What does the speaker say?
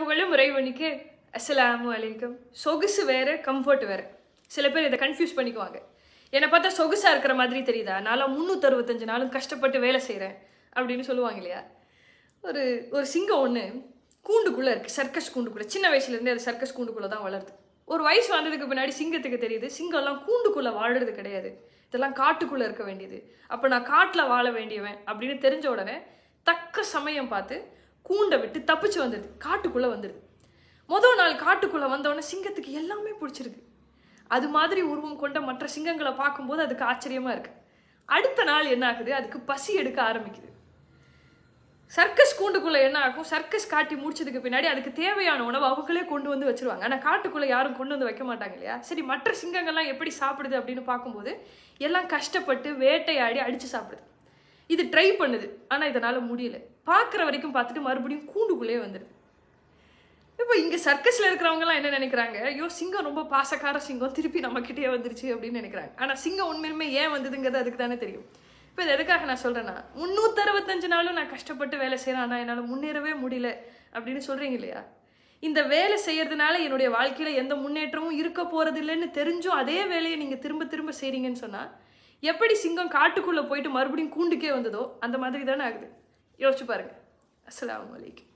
புகழும் இறைவனுக்கு அஸ்லாமு அலைக்கும் சொகுசு வேறு கம்ஃபர்ட் வேறு சில பேர் இதை கன்ஃபியூஸ் பண்ணிக்குவாங்க என்னை பார்த்தா சொகுசாக இருக்கிற மாதிரி தெரியுதா நான்லாம் முந்நூற்றறுபத்தஞ்சு நாளும் கஷ்டப்பட்டு வேலை செய்கிறேன் அப்படின்னு சொல்லுவாங்க இல்லையா ஒரு ஒரு சிங்கம் ஒன்று கூண்டுக்குள்ளே இருக்குது சர்க்கஸ் கூண்டுக்குள்ளே சின்ன வயசுலேருந்தே அது சர்க்கஸ் கூண்டுக்குள்ளே தான் வளருது ஒரு வயசு வந்ததுக்கு பின்னாடி சிங்கத்துக்கு தெரியுது சிங்கம்லாம் கூண்டுக்குள்ளே வாழறது கிடையாது இதெல்லாம் காட்டுக்குள்ளே இருக்க வேண்டியது அப்போ நான் காட்டில் வாழ வேண்டியவன் அப்படின்னு தெரிஞ்ச உடனே தக்க சமயம் பார்த்து கூண்டை விட்டு தப்பிச்சு வந்துடுது காட்டுக்குள்ளே வந்துடுது மொதல் நாள் காட்டுக்குள்ளே வந்தோடனே சிங்கத்துக்கு எல்லாமே பிடிச்சிருக்கு அது மாதிரி உருவம் கொண்ட மற்ற சிங்கங்களை பார்க்கும்போது அதுக்கு ஆச்சரியமாக இருக்குது அடுத்த நாள் என்ன ஆகுது அதுக்கு பசி எடுக்க ஆரம்பிக்குது சர்க்கஸ் கூண்டுக்குள்ளே என்ன ஆகும் சர்க்கஸ் காட்டி முடிச்சதுக்கு பின்னாடி அதுக்கு தேவையான உணவு அவங்களே கொண்டு வந்து வச்சுருவாங்க ஆனால் காட்டுக்குள்ளே யாரும் கொண்டு வந்து வைக்க மாட்டாங்க இல்லையா சரி மற்ற சிங்கங்கள்லாம் எப்படி சாப்பிடுது அப்படின்னு பார்க்கும்போது எல்லாம் கஷ்டப்பட்டு வேட்டையாடி அடித்து சாப்பிடுது இது ட்ரை பண்ணுது ஆனால் இதனால் முடியல பார்க்குற வரைக்கும் பார்த்துட்டு மறுபடியும் கூண்டுக்குள்ளேயே வந்துடுது இப்போ இங்கே சர்க்கஸில் இருக்கிறவங்கலாம் என்ன நினைக்கிறாங்க ஐயோ சிங்கம் ரொம்ப பாசக்கார சிங்கம் திருப்பி நம்மக்கிட்டே வந்துருச்சு அப்படின்னு நினைக்கிறாங்க ஆனால் சிங்கம் உண்மையிலுமே ஏன் வந்ததுங்கிறது அதுக்கு தானே தெரியும் இப்போ இது எதுக்காக நான் சொல்கிறேன்னா முந்நூற்றறுபத்தஞ்சு நாளும் நான் கஷ்டப்பட்டு வேலை செய்கிறேன் ஆனால் என்னால் முன்னேறவே முடியல அப்படின்னு சொல்கிறீங்க இல்லையா இந்த வேலை செய்கிறதுனால என்னுடைய வாழ்க்கையில் எந்த முன்னேற்றமும் இருக்க போகிறது இல்லைன்னு தெரிஞ்சும் அதே வேலையை நீங்கள் திரும்ப திரும்ப செய்கிறீங்கன்னு சொன்னால் எப்படி சிங்கம் காட்டுக்குள்ளே போயிட்டு மறுபடியும் கூண்டுக்கே வந்ததோ அந்த மாதிரி தானே ஆகுது யோசிச்சு பாருங்கள் அஸ்லாம் வலைக்கும்